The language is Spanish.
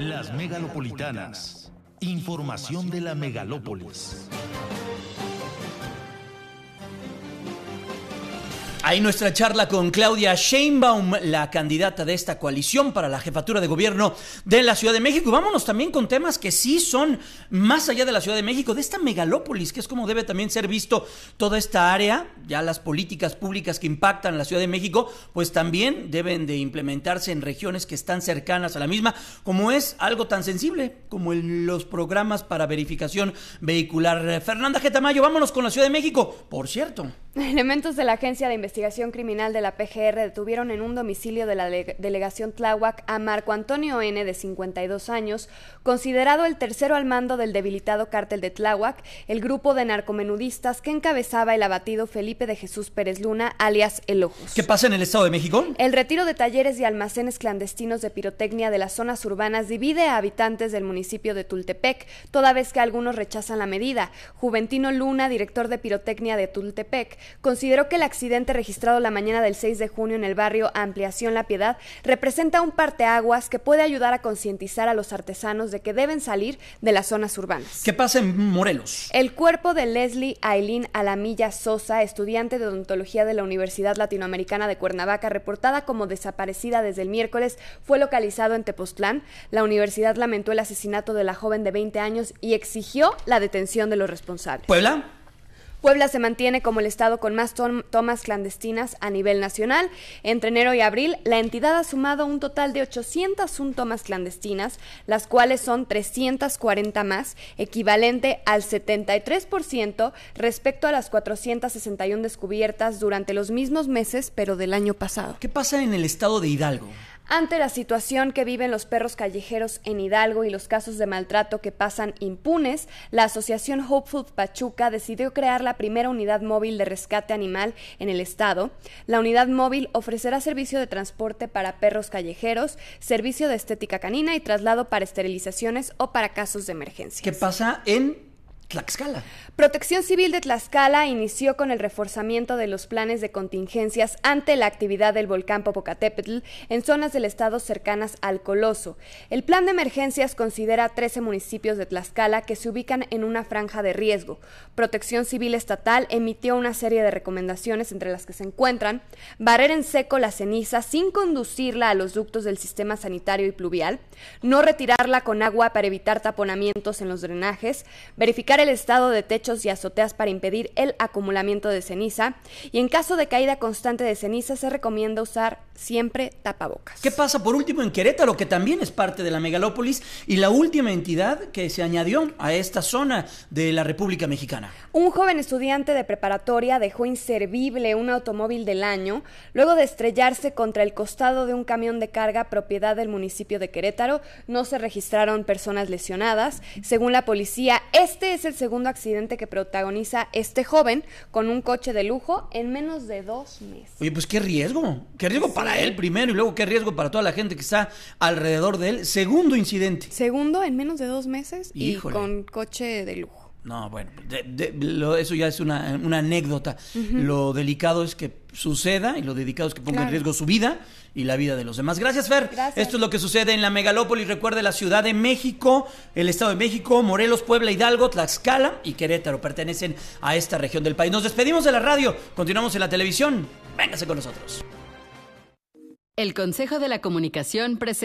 Las megalopolitanas. Información de la megalópolis. Ahí nuestra charla con Claudia Sheinbaum, la candidata de esta coalición para la jefatura de gobierno de la Ciudad de México. Vámonos también con temas que sí son más allá de la Ciudad de México, de esta megalópolis, que es como debe también ser visto toda esta área. Ya las políticas públicas que impactan la Ciudad de México, pues también deben de implementarse en regiones que están cercanas a la misma, como es algo tan sensible como en los programas para verificación vehicular. Fernanda Getamayo, vámonos con la Ciudad de México. Por cierto. Elementos de la Agencia de Investigación investigación criminal de la PGR detuvieron en un domicilio de la delegación Tláhuac a Marco Antonio N., de 52 años, considerado el tercero al mando del debilitado cártel de Tláhuac, el grupo de narcomenudistas que encabezaba el abatido Felipe de Jesús Pérez Luna, alias El Ojos. ¿Qué pasa en el Estado de México? El retiro de talleres y almacenes clandestinos de pirotecnia de las zonas urbanas divide a habitantes del municipio de Tultepec, toda vez que algunos rechazan la medida. Juventino Luna, director de pirotecnia de Tultepec, consideró que el accidente registrado la mañana del 6 de junio en el barrio Ampliación La Piedad representa un parteaguas que puede ayudar a concientizar a los artesanos de que deben salir de las zonas urbanas. ¿Qué pasa en Morelos? El cuerpo de Leslie Aileen Alamilla Sosa, estudiante de odontología de la Universidad Latinoamericana de Cuernavaca, reportada como desaparecida desde el miércoles, fue localizado en Tepoztlán. La universidad lamentó el asesinato de la joven de 20 años y exigió la detención de los responsables. ¿Puebla? Puebla se mantiene como el estado con más tomas clandestinas a nivel nacional. Entre enero y abril, la entidad ha sumado un total de 801 tomas clandestinas, las cuales son 340 más, equivalente al 73% respecto a las 461 descubiertas durante los mismos meses, pero del año pasado. ¿Qué pasa en el estado de Hidalgo? Ante la situación que viven los perros callejeros en Hidalgo y los casos de maltrato que pasan impunes, la Asociación Hopeful Pachuca decidió crear la primera unidad móvil de rescate animal en el estado. La unidad móvil ofrecerá servicio de transporte para perros callejeros, servicio de estética canina y traslado para esterilizaciones o para casos de emergencia. ¿Qué pasa en Tlaxcala. Protección Civil de Tlaxcala inició con el reforzamiento de los planes de contingencias ante la actividad del volcán Popocatépetl en zonas del estado cercanas al Coloso. El plan de emergencias considera 13 municipios de Tlaxcala que se ubican en una franja de riesgo. Protección Civil Estatal emitió una serie de recomendaciones entre las que se encuentran barrer en seco la ceniza sin conducirla a los ductos del sistema sanitario y pluvial, no retirarla con agua para evitar taponamientos en los drenajes, verificar el estado de techos y azoteas para impedir el acumulamiento de ceniza. Y en caso de caída constante de ceniza se recomienda usar siempre tapabocas. ¿Qué pasa por último en Querétaro, que también es parte de la megalópolis y la última entidad que se añadió a esta zona de la República Mexicana? Un joven estudiante de preparatoria dejó inservible un automóvil del año luego de estrellarse contra el costado de un camión de carga propiedad del municipio de Querétaro. No se registraron personas lesionadas. Según la policía, este es el el segundo accidente que protagoniza este joven con un coche de lujo en menos de dos meses. Oye, pues qué riesgo. Qué riesgo para él primero y luego qué riesgo para toda la gente que está alrededor de él. Segundo incidente. Segundo en menos de dos meses y con coche de lujo. No, bueno, eso ya es una, anécdota. Lo delicado es que suceda y lo delicado es que ponga en riesgo su vida y la vida de los demás. Gracias, Fer. Esto es lo que sucede en la megalópolis. Recuerde la Ciudad de México, el Estado de México, Morelos, Puebla, Hidalgo, Tlaxcala y Querétaro pertenecen a esta región del país. Nos despedimos de la radio, continuamos en la televisión. Véngase con nosotros. El Consejo de la Comunicación presenta.